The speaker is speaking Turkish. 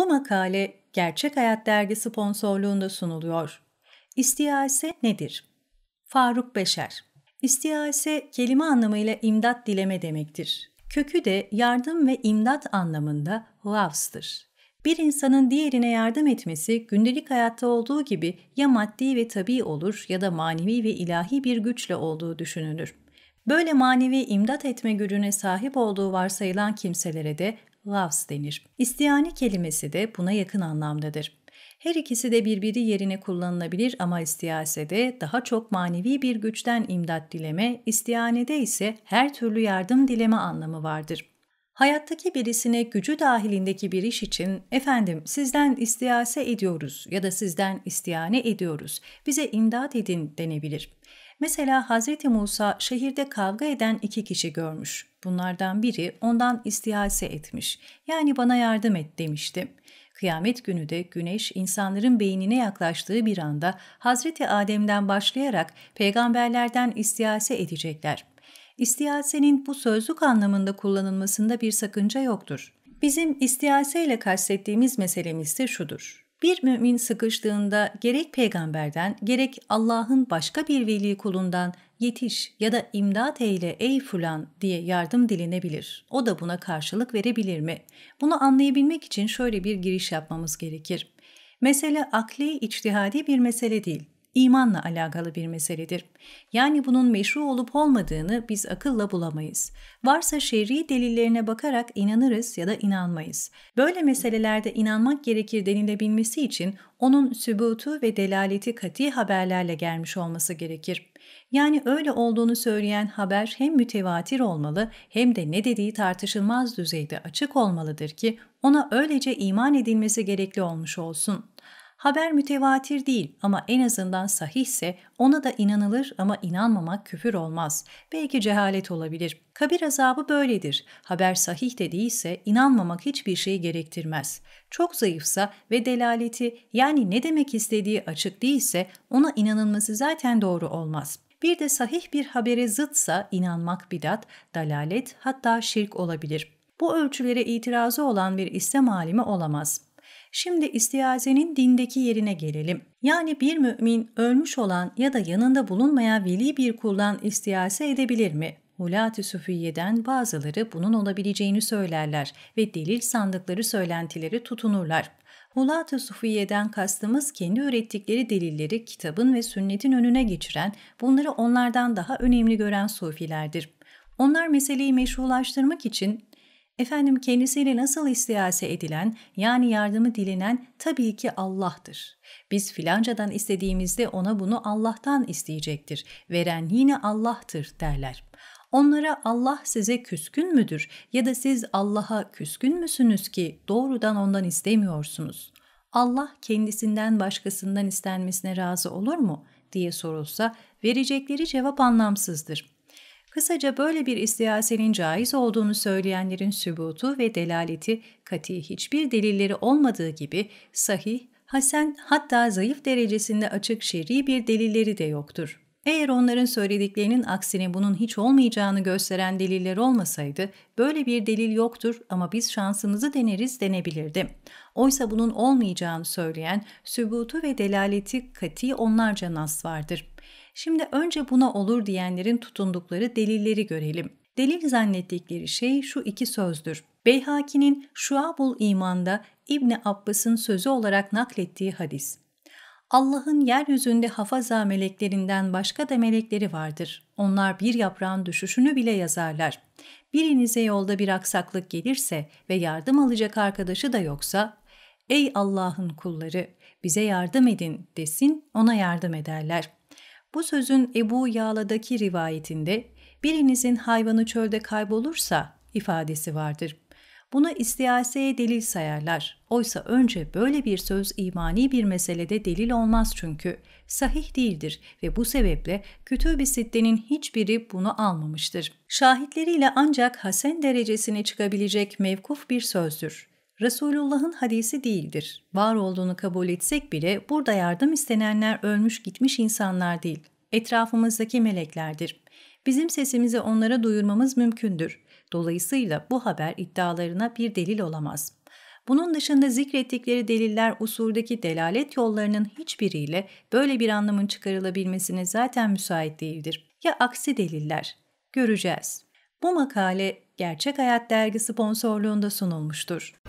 Bu makale Gerçek Hayat Dergi sponsorluğunda sunuluyor. İstiyase nedir? Faruk Beşer İstiyase kelime anlamıyla imdat dileme demektir. Kökü de yardım ve imdat anlamında lavs'tır. Bir insanın diğerine yardım etmesi gündelik hayatta olduğu gibi ya maddi ve tabi olur ya da manevi ve ilahi bir güçle olduğu düşünülür. Böyle manevi imdat etme gücüne sahip olduğu varsayılan kimselere de loves denir. İstihane kelimesi de buna yakın anlamdadır. Her ikisi de birbiri yerine kullanılabilir ama istiyasede daha çok manevi bir güçten imdat dileme, istiyanede ise her türlü yardım dileme anlamı vardır hayattaki birisine gücü dahilindeki bir iş için efendim sizden istiyase ediyoruz ya da sizden istiyane ediyoruz, bize imdat edin denebilir. Mesela Hz. Musa şehirde kavga eden iki kişi görmüş. Bunlardan biri ondan istiyase etmiş. Yani bana yardım et demişti. Kıyamet günü de güneş insanların beynine yaklaştığı bir anda Hazreti Adem'den başlayarak peygamberlerden istiyase edecekler istiasenin bu sözlük anlamında kullanılmasında bir sakınca yoktur. Bizim istiase ile kastettiğimiz meselemiz de şudur. Bir mümin sıkıştığında gerek peygamberden gerek Allah'ın başka bir veli kulundan yetiş ya da imdat eyle ey fulan diye yardım dilenebilir. O da buna karşılık verebilir mi? Bunu anlayabilmek için şöyle bir giriş yapmamız gerekir. Mesele akli, içtihadi bir mesele değil imanla alakalı bir meseledir. Yani bunun meşru olup olmadığını biz akılla bulamayız. Varsa şer'i delillerine bakarak inanırız ya da inanmayız. Böyle meselelerde inanmak gerekir denilebilmesi için onun sübutu ve delaleti kati haberlerle gelmiş olması gerekir. Yani öyle olduğunu söyleyen haber hem mütevatir olmalı hem de ne dediği tartışılmaz düzeyde açık olmalıdır ki ona öylece iman edilmesi gerekli olmuş olsun. Haber mütevatir değil ama en azından sahihse ona da inanılır ama inanmamak küfür olmaz. Belki cehalet olabilir. Kabir azabı böyledir. Haber sahih de değilse inanmamak hiçbir şey gerektirmez. Çok zayıfsa ve delaleti yani ne demek istediği açık değilse ona inanılması zaten doğru olmaz. Bir de sahih bir habere zıtsa inanmak bidat, dalalet hatta şirk olabilir. Bu ölçülere itirazı olan bir İslam alimi olamaz.'' Şimdi istiazenin dindeki yerine gelelim. Yani bir mümin ölmüş olan ya da yanında bulunmayan veli bir kuldan istiase edebilir mi? Hulat-ı Süfiye'den bazıları bunun olabileceğini söylerler ve delil sandıkları söylentileri tutunurlar. Hulat-ı Sufiye'den kastımız kendi ürettikleri delilleri kitabın ve sünnetin önüne geçiren, bunları onlardan daha önemli gören sufilerdir. Onlar meseleyi meşrulaştırmak için Efendim kendisiyle nasıl istiyase edilen yani yardımı dilenen tabii ki Allah'tır. Biz filancadan istediğimizde ona bunu Allah'tan isteyecektir. Veren yine Allah'tır derler. Onlara Allah size küskün müdür ya da siz Allah'a küskün müsünüz ki doğrudan ondan istemiyorsunuz? Allah kendisinden başkasından istenmesine razı olur mu diye sorulsa verecekleri cevap anlamsızdır. Kısaca böyle bir istihasenin caiz olduğunu söyleyenlerin sübutu ve delaleti kati hiçbir delilleri olmadığı gibi sahih, hasen hatta zayıf derecesinde açık şer'i bir delilleri de yoktur. Eğer onların söylediklerinin aksine bunun hiç olmayacağını gösteren deliller olmasaydı, böyle bir delil yoktur ama biz şansımızı deneriz denebilirdi. Oysa bunun olmayacağını söyleyen sübutu ve delaleti kati onlarca nas vardır.'' Şimdi önce buna olur diyenlerin tutundukları delilleri görelim. Delil zannettikleri şey şu iki sözdür. Beyhaki'nin Şuabul İman'da İbni Abbas'ın sözü olarak naklettiği hadis. Allah'ın yeryüzünde hafaza meleklerinden başka da melekleri vardır. Onlar bir yaprağın düşüşünü bile yazarlar. Birinize yolda bir aksaklık gelirse ve yardım alacak arkadaşı da yoksa, ''Ey Allah'ın kulları, bize yardım edin.'' desin, ona yardım ederler. Bu sözün Ebu Yağla'daki rivayetinde birinizin hayvanı çölde kaybolursa ifadesi vardır. Bunu istiaseye delil sayarlar. Oysa önce böyle bir söz imani bir meselede delil olmaz çünkü. Sahih değildir ve bu sebeple Kütüb-i Sitte'nin hiçbiri bunu almamıştır. Şahitleriyle ancak hasen derecesine çıkabilecek mevkuf bir sözdür. Resulullah'ın hadisi değildir. Var olduğunu kabul etsek bile burada yardım istenenler ölmüş gitmiş insanlar değil, etrafımızdaki meleklerdir. Bizim sesimizi onlara duyurmamız mümkündür. Dolayısıyla bu haber iddialarına bir delil olamaz. Bunun dışında zikrettikleri deliller usurdaki delalet yollarının hiçbiriyle böyle bir anlamın çıkarılabilmesine zaten müsait değildir. Ya aksi deliller? Göreceğiz. Bu makale Gerçek Hayat dergisi sponsorluğunda sunulmuştur.